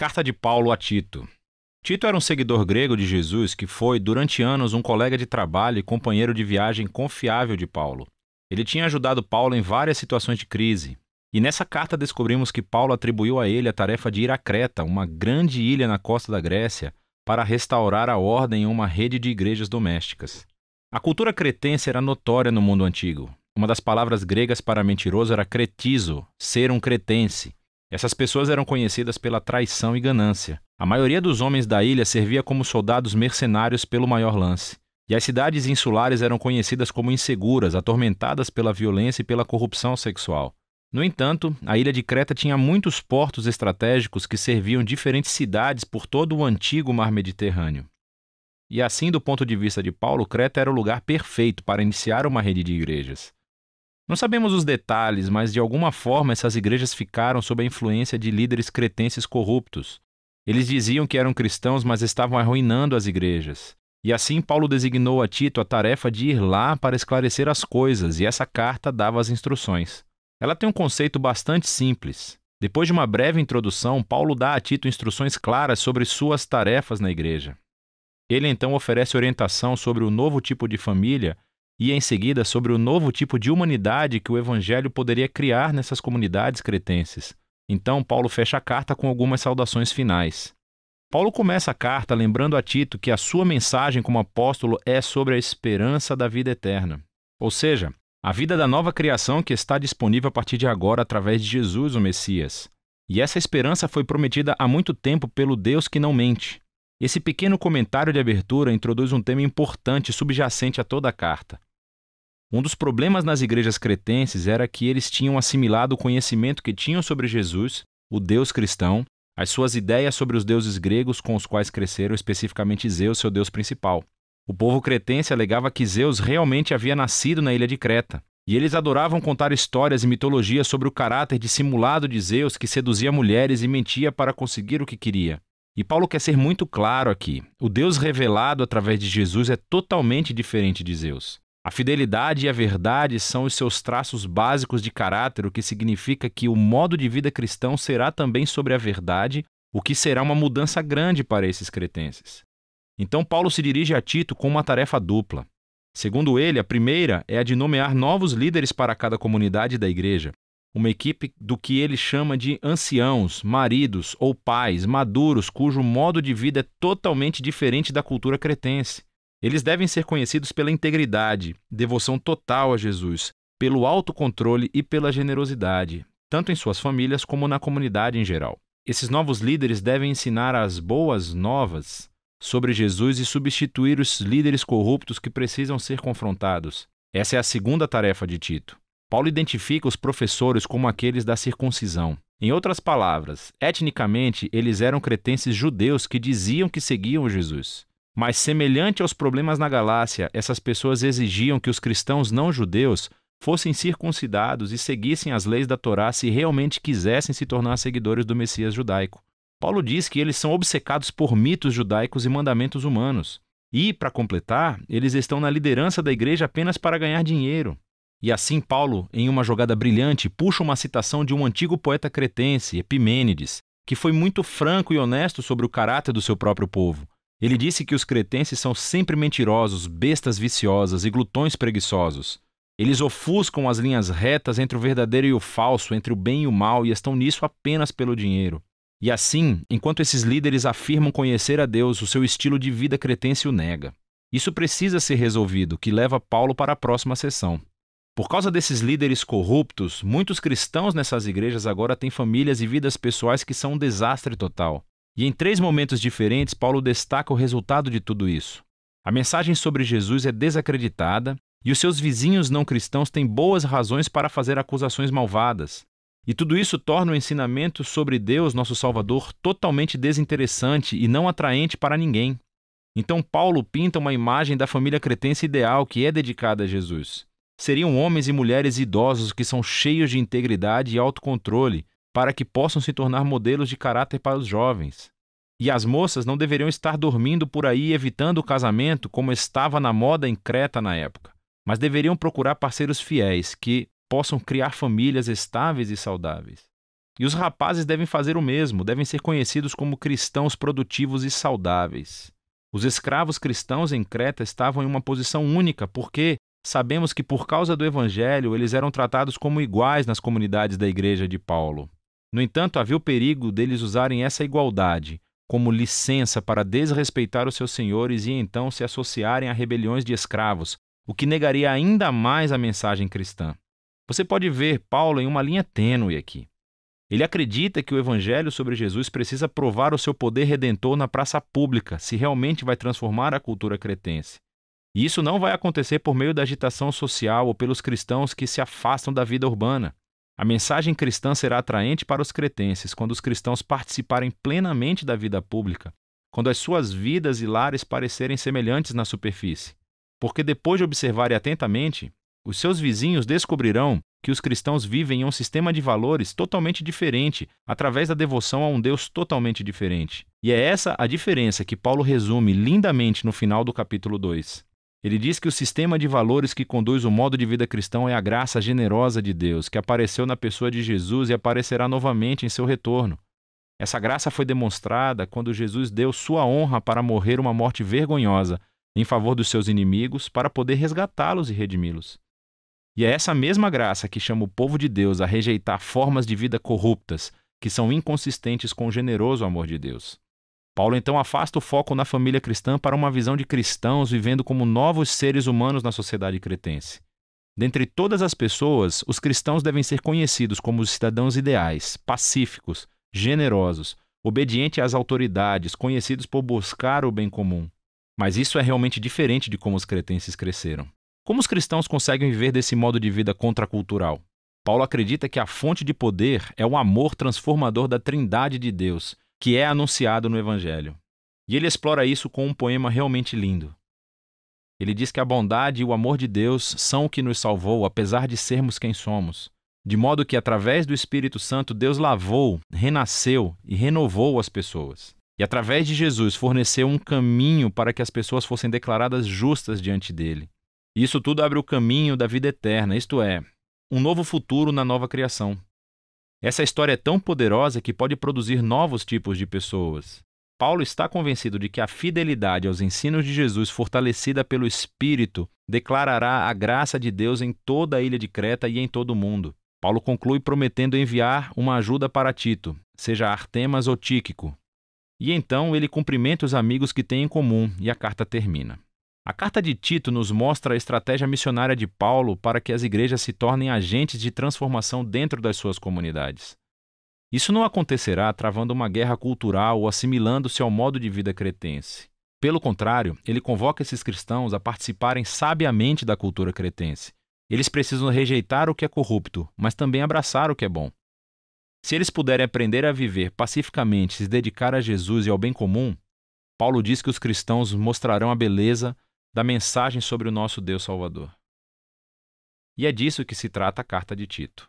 Carta de Paulo a Tito. Tito era um seguidor grego de Jesus que foi, durante anos, um colega de trabalho e companheiro de viagem confiável de Paulo. Ele tinha ajudado Paulo em várias situações de crise. E nessa carta descobrimos que Paulo atribuiu a ele a tarefa de ir a Creta, uma grande ilha na costa da Grécia, para restaurar a ordem em uma rede de igrejas domésticas. A cultura cretense era notória no mundo antigo. Uma das palavras gregas para mentiroso era cretizo, ser um cretense. Essas pessoas eram conhecidas pela traição e ganância. A maioria dos homens da ilha servia como soldados mercenários pelo maior lance. E as cidades insulares eram conhecidas como inseguras, atormentadas pela violência e pela corrupção sexual. No entanto, a ilha de Creta tinha muitos portos estratégicos que serviam diferentes cidades por todo o antigo mar Mediterrâneo. E assim, do ponto de vista de Paulo, Creta era o lugar perfeito para iniciar uma rede de igrejas. Não sabemos os detalhes, mas de alguma forma essas igrejas ficaram sob a influência de líderes cretenses corruptos. Eles diziam que eram cristãos, mas estavam arruinando as igrejas. E assim Paulo designou a Tito a tarefa de ir lá para esclarecer as coisas, e essa carta dava as instruções. Ela tem um conceito bastante simples. Depois de uma breve introdução, Paulo dá a Tito instruções claras sobre suas tarefas na igreja. Ele então oferece orientação sobre o novo tipo de família e em seguida sobre o novo tipo de humanidade que o evangelho poderia criar nessas comunidades cretenses. Então, Paulo fecha a carta com algumas saudações finais. Paulo começa a carta lembrando a Tito que a sua mensagem como apóstolo é sobre a esperança da vida eterna, ou seja, a vida da nova criação que está disponível a partir de agora através de Jesus, o Messias. E essa esperança foi prometida há muito tempo pelo Deus que não mente. Esse pequeno comentário de abertura introduz um tema importante subjacente a toda a carta. Um dos problemas nas igrejas cretenses era que eles tinham assimilado o conhecimento que tinham sobre Jesus, o Deus cristão, as suas ideias sobre os deuses gregos com os quais cresceram, especificamente Zeus, seu deus principal. O povo cretense alegava que Zeus realmente havia nascido na ilha de Creta, e eles adoravam contar histórias e mitologias sobre o caráter dissimulado de Zeus que seduzia mulheres e mentia para conseguir o que queria. E Paulo quer ser muito claro aqui: o Deus revelado através de Jesus é totalmente diferente de Zeus. A fidelidade e a verdade são os seus traços básicos de caráter, o que significa que o modo de vida cristão será também sobre a verdade, o que será uma mudança grande para esses cretenses. Então, Paulo se dirige a Tito com uma tarefa dupla. Segundo ele, a primeira é a de nomear novos líderes para cada comunidade da igreja, uma equipe do que ele chama de anciãos, maridos ou pais maduros cujo modo de vida é totalmente diferente da cultura cretense. Eles devem ser conhecidos pela integridade, devoção total a Jesus, pelo autocontrole e pela generosidade, tanto em suas famílias como na comunidade em geral. Esses novos líderes devem ensinar as boas novas sobre Jesus e substituir os líderes corruptos que precisam ser confrontados. Essa é a segunda tarefa de Tito. Paulo identifica os professores como aqueles da circuncisão. Em outras palavras, etnicamente, eles eram cretenses judeus que diziam que seguiam Jesus. Mas, semelhante aos problemas na Galácia, essas pessoas exigiam que os cristãos não judeus fossem circuncidados e seguissem as leis da Torá se realmente quisessem se tornar seguidores do Messias judaico. Paulo diz que eles são obcecados por mitos judaicos e mandamentos humanos. E, para completar, eles estão na liderança da igreja apenas para ganhar dinheiro. E assim, Paulo, em uma jogada brilhante, puxa uma citação de um antigo poeta cretense, Epimênides, que foi muito franco e honesto sobre o caráter do seu próprio povo. Ele disse que os cretenses são sempre mentirosos, bestas viciosas e glutões preguiçosos. Eles ofuscam as linhas retas entre o verdadeiro e o falso, entre o bem e o mal, e estão nisso apenas pelo dinheiro. E assim, enquanto esses líderes afirmam conhecer a Deus, o seu estilo de vida cretense o nega. Isso precisa ser resolvido, que leva Paulo para a próxima sessão. Por causa desses líderes corruptos, muitos cristãos nessas igrejas agora têm famílias e vidas pessoais que são um desastre total. E em três momentos diferentes, Paulo destaca o resultado de tudo isso. A mensagem sobre Jesus é desacreditada e os seus vizinhos não cristãos têm boas razões para fazer acusações malvadas. E tudo isso torna o ensinamento sobre Deus, nosso Salvador, totalmente desinteressante e não atraente para ninguém. Então, Paulo pinta uma imagem da família cretense ideal que é dedicada a Jesus. Seriam homens e mulheres idosos que são cheios de integridade e autocontrole, para que possam se tornar modelos de caráter para os jovens. E as moças não deveriam estar dormindo por aí evitando o casamento como estava na moda em Creta na época, mas deveriam procurar parceiros fiéis que possam criar famílias estáveis e saudáveis. E os rapazes devem fazer o mesmo, devem ser conhecidos como cristãos produtivos e saudáveis. Os escravos cristãos em Creta estavam em uma posição única, porque sabemos que por causa do evangelho eles eram tratados como iguais nas comunidades da igreja de Paulo. No entanto, havia o perigo deles usarem essa igualdade como licença para desrespeitar os seus senhores e então se associarem a rebeliões de escravos, o que negaria ainda mais a mensagem cristã. Você pode ver Paulo em uma linha tênue aqui. Ele acredita que o evangelho sobre Jesus precisa provar o seu poder redentor na praça pública, se realmente vai transformar a cultura cretense. E isso não vai acontecer por meio da agitação social ou pelos cristãos que se afastam da vida urbana. A mensagem cristã será atraente para os cretenses quando os cristãos participarem plenamente da vida pública, quando as suas vidas e lares parecerem semelhantes na superfície. Porque depois de observarem atentamente, os seus vizinhos descobrirão que os cristãos vivem em um sistema de valores totalmente diferente, através da devoção a um Deus totalmente diferente. E é essa a diferença que Paulo resume lindamente no final do capítulo 2. Ele diz que o sistema de valores que conduz o modo de vida cristão é a graça generosa de Deus, que apareceu na pessoa de Jesus e aparecerá novamente em seu retorno. Essa graça foi demonstrada quando Jesus deu sua honra para morrer uma morte vergonhosa em favor dos seus inimigos para poder resgatá-los e redimi-los. E é essa mesma graça que chama o povo de Deus a rejeitar formas de vida corruptas que são inconsistentes com o generoso amor de Deus. Paulo então afasta o foco na família cristã para uma visão de cristãos vivendo como novos seres humanos na sociedade cretense. Dentre todas as pessoas, os cristãos devem ser conhecidos como os cidadãos ideais, pacíficos, generosos, obedientes às autoridades, conhecidos por buscar o bem comum. Mas isso é realmente diferente de como os cretenses cresceram. Como os cristãos conseguem viver desse modo de vida contracultural? Paulo acredita que a fonte de poder é o amor transformador da Trindade de Deus que é anunciado no Evangelho. E ele explora isso com um poema realmente lindo. Ele diz que a bondade e o amor de Deus são o que nos salvou, apesar de sermos quem somos, de modo que, através do Espírito Santo, Deus lavou, renasceu e renovou as pessoas. E, através de Jesus, forneceu um caminho para que as pessoas fossem declaradas justas diante dele. E isso tudo abre o caminho da vida eterna, isto é, um novo futuro na nova criação. Essa história é tão poderosa que pode produzir novos tipos de pessoas. Paulo está convencido de que a fidelidade aos ensinos de Jesus, fortalecida pelo Espírito, declarará a graça de Deus em toda a ilha de Creta e em todo o mundo. Paulo conclui prometendo enviar uma ajuda para Tito, seja Artemas ou Tíquico. E então ele cumprimenta os amigos que têm em comum e a carta termina. A carta de Tito nos mostra a estratégia missionária de Paulo para que as igrejas se tornem agentes de transformação dentro das suas comunidades. Isso não acontecerá travando uma guerra cultural ou assimilando-se ao modo de vida cretense. Pelo contrário, ele convoca esses cristãos a participarem sabiamente da cultura cretense. Eles precisam rejeitar o que é corrupto, mas também abraçar o que é bom. Se eles puderem aprender a viver pacificamente, e se dedicar a Jesus e ao bem comum, Paulo diz que os cristãos mostrarão a beleza, da mensagem sobre o nosso Deus Salvador. E é disso que se trata a carta de Tito.